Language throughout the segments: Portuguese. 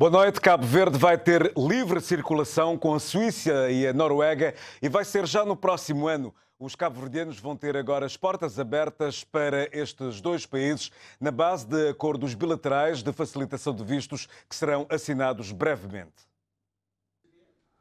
Boa noite. Cabo Verde vai ter livre circulação com a Suíça e a Noruega e vai ser já no próximo ano. Os cabo-verdianos vão ter agora as portas abertas para estes dois países na base de acordos bilaterais de facilitação de vistos que serão assinados brevemente.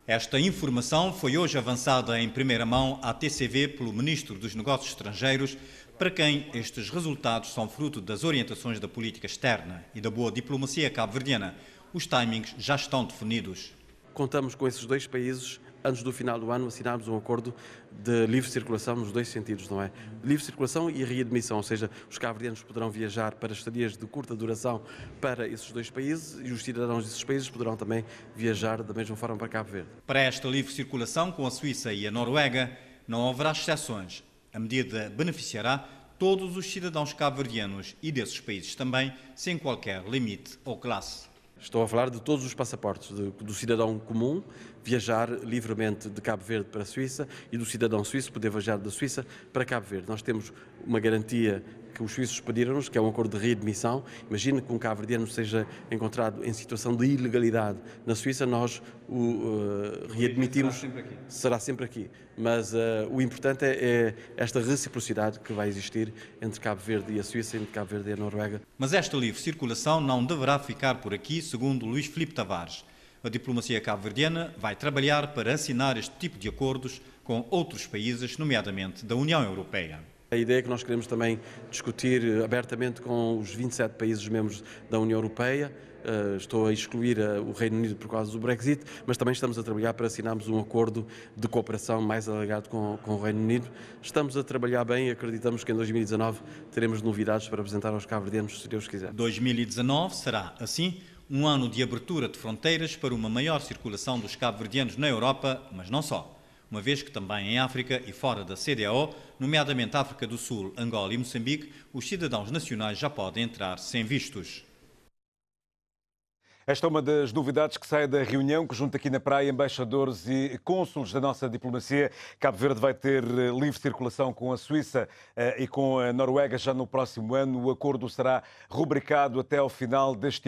Esta informação foi hoje avançada em primeira mão à TCV pelo Ministro dos Negócios Estrangeiros, para quem estes resultados são fruto das orientações da política externa e da boa diplomacia cabo-verdiana os timings já estão definidos. Contamos com esses dois países antes do final do ano, assinarmos um acordo de livre circulação nos dois sentidos, não é? Livre circulação e readmissão, ou seja, os cabo poderão viajar para estadias de curta duração para esses dois países e os cidadãos desses países poderão também viajar da mesma forma para Cabo Verde. Para esta livre circulação com a Suíça e a Noruega, não haverá exceções. A medida beneficiará todos os cidadãos cabo-verdianos e desses países também, sem qualquer limite ou classe. Estou a falar de todos os passaportes, de, do cidadão comum viajar livremente de Cabo Verde para a Suíça e do cidadão suíço poder viajar da Suíça para Cabo Verde. Nós temos uma garantia que os suíços pediram-nos, que é um acordo de readmissão. Imagina que um cabo-verdiano seja encontrado em situação de ilegalidade na Suíça, nós o uh, readmitimos. Será sempre aqui. Será sempre aqui. Mas uh, o importante é, é, esta reciprocidade que vai existir entre Cabo Verde e a Suíça, entre Cabo Verde e a Noruega. Mas esta livre circulação não deverá ficar por aqui, segundo Luís Filipe Tavares. A diplomacia cabo-verdiana vai trabalhar para assinar este tipo de acordos com outros países, nomeadamente da União Europeia. A ideia é que nós queremos também discutir eh, abertamente com os 27 países membros da União Europeia, eh, estou a excluir eh, o Reino Unido por causa do Brexit, mas também estamos a trabalhar para assinarmos um acordo de cooperação mais alargado com, o Reino Unido. Estamos a trabalhar bem e acreditamos que em 2019 teremos novidades para apresentar aos cabo-verdianos, se Deus quiser. 2019 será, assim, um ano de abertura de fronteiras para uma maior circulação dos cabo-verdianos na Europa, mas não só uma vez que também em África e fora da CDAO, nomeadamente África do Sul, Angola e Moçambique, os cidadãos nacionais já podem entrar sem vistos. Esta é uma das novidades que sai da reunião que junto aqui na praia embaixadores e cônsules da nossa diplomacia. Cabo Verde vai ter eh, livre circulação com a Suíça eh, e com a Noruega já no próximo ano. O acordo será rubricado até ao final deste ano.